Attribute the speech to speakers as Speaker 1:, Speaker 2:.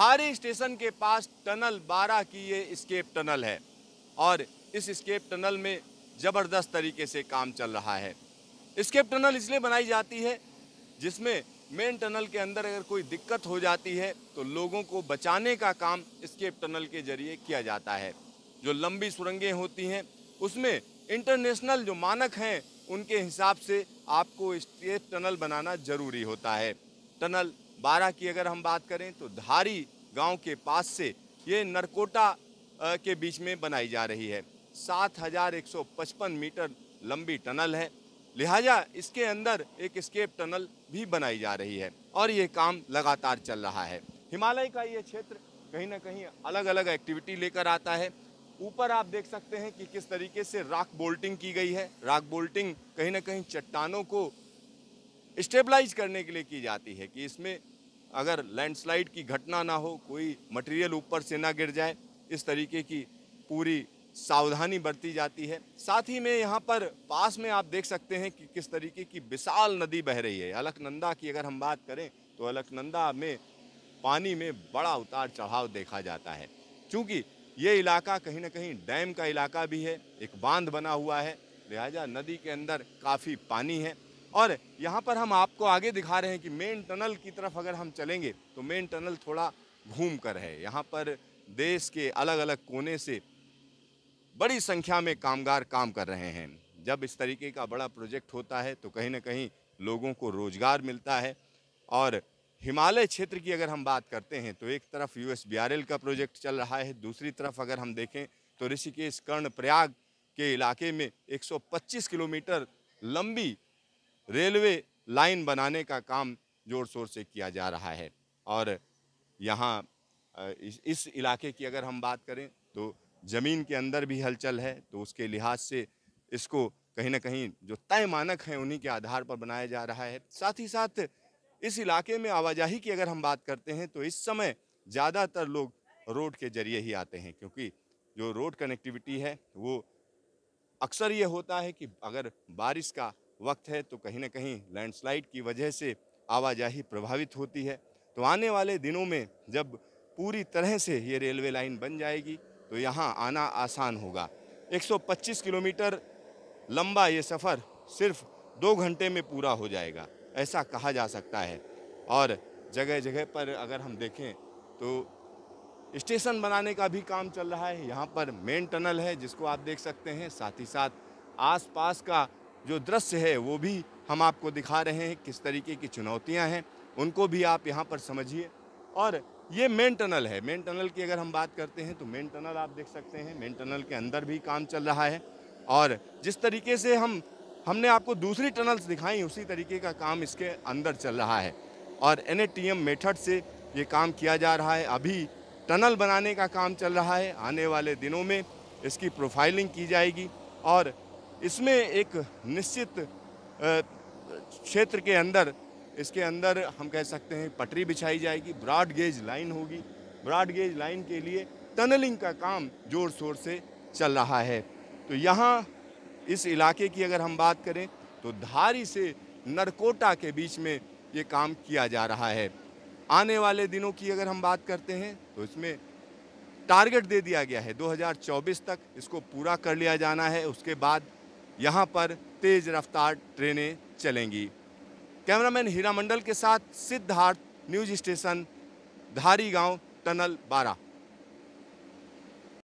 Speaker 1: धारी स्टेशन के पास टनल 12 की ये स्केप टनल है और इस स्केप टनल में ज़बरदस्त तरीके से काम चल रहा है स्केप टनल इसलिए बनाई जाती है जिसमें मेन टनल के अंदर अगर कोई दिक्कत हो जाती है तो लोगों को बचाने का काम स्केप टनल के जरिए किया जाता है जो लंबी सुरंगें होती हैं उसमें इंटरनेशनल जो मानक हैं उनके हिसाब से आपको स्केप टनल बनाना ज़रूरी होता है टनल बारह की अगर हम बात करें तो धारी गांव के पास से ये नरकोटा के बीच में बनाई जा रही है 7,155 मीटर लंबी टनल है लिहाजा इसके अंदर एक स्केप टनल भी बनाई जा रही है और ये काम लगातार चल रहा है हिमालय का ये क्षेत्र कहीं ना कहीं अलग अलग एक्टिविटी लेकर आता है ऊपर आप देख सकते हैं कि किस तरीके से राक बोल्टिंग की गई है राक बोल्टिंग कहीं ना कहीं चट्टानों को स्टेबलाइज करने के लिए की जाती है कि इसमें अगर लैंडस्लाइड की घटना ना हो कोई मटेरियल ऊपर से ना गिर जाए इस तरीके की पूरी सावधानी बरती जाती है साथ ही में यहाँ पर पास में आप देख सकते हैं कि किस तरीके की विशाल नदी बह रही है अलकनंदा की अगर हम बात करें तो अलकनंदा में पानी में बड़ा उतार चढ़ाव देखा जाता है क्योंकि ये इलाका कहीं ना कहीं डैम का इलाका भी है एक बांध बना हुआ है लिहाजा नदी के अंदर काफ़ी पानी है और यहाँ पर हम आपको आगे दिखा रहे हैं कि मेन टनल की तरफ अगर हम चलेंगे तो मेन टनल थोड़ा घूम कर है यहाँ पर देश के अलग अलग कोने से बड़ी संख्या में कामगार काम कर रहे हैं जब इस तरीके का बड़ा प्रोजेक्ट होता है तो कहीं ना कहीं लोगों को रोज़गार मिलता है और हिमालय क्षेत्र की अगर हम बात करते हैं तो एक तरफ यू एस का प्रोजेक्ट चल रहा है दूसरी तरफ अगर हम देखें तो ऋषिकेश कर्णप्रयाग के इलाके में 125 किलोमीटर लंबी रेलवे लाइन बनाने का काम ज़ोर शोर से किया जा रहा है और यहाँ इस, इस इलाके की अगर हम बात करें तो ज़मीन के अंदर भी हलचल है तो उसके लिहाज से इसको कहीं ना कहीं जो तय मानक हैं उन्हीं के आधार पर बनाया जा रहा है साथ ही साथ इस इलाके में आवाजाही की अगर हम बात करते हैं तो इस समय ज़्यादातर लोग रोड के ज़रिए ही आते हैं क्योंकि जो रोड कनेक्टिविटी है वो अक्सर ये होता है कि अगर बारिश का वक्त है तो कहीं ना कहीं लैंडस्लाइड की वजह से आवाजाही प्रभावित होती है तो आने वाले दिनों में जब पूरी तरह से ये रेलवे लाइन बन जाएगी तो यहाँ आना आसान होगा 125 किलोमीटर लंबा ये सफ़र सिर्फ दो घंटे में पूरा हो जाएगा ऐसा कहा जा सकता है और जगह जगह पर अगर हम देखें तो स्टेशन बनाने का भी काम चल रहा है यहाँ पर मेन टनल है जिसको आप देख सकते हैं साथ ही साथ आसपास का जो दृश्य है वो भी हम आपको दिखा रहे हैं किस तरीके की चुनौतियाँ हैं उनको भी आप यहाँ पर समझिए और ये मेन टनल है मेन टनल की अगर हम बात करते हैं तो मेन टनल आप देख सकते हैं मेन टनल के अंदर भी काम चल रहा है और जिस तरीके से हम हमने आपको दूसरी टनल्स दिखाई उसी तरीके का काम इसके अंदर चल रहा है और एन मेथड से ये काम किया जा रहा है अभी टनल बनाने का काम चल रहा है आने वाले दिनों में इसकी प्रोफाइलिंग की जाएगी और इसमें एक निश्चित क्षेत्र के अंदर इसके अंदर हम कह सकते हैं पटरी बिछाई जाएगी ब्रॉड गेज लाइन होगी ब्रॉड गेज लाइन के लिए टनलिंग का काम जोर शोर से चल रहा है तो यहाँ इस इलाके की अगर हम बात करें तो धारी से नरकोटा के बीच में ये काम किया जा रहा है आने वाले दिनों की अगर हम बात करते हैं तो इसमें टारगेट दे दिया गया है 2024 तक इसको पूरा कर लिया जाना है उसके बाद यहाँ पर तेज़ रफ्तार ट्रेनें चलेंगी कैमरामैन हीरा मंडल के साथ सिद्धार्थ न्यूज स्टेशन धारी गांव टनल बारह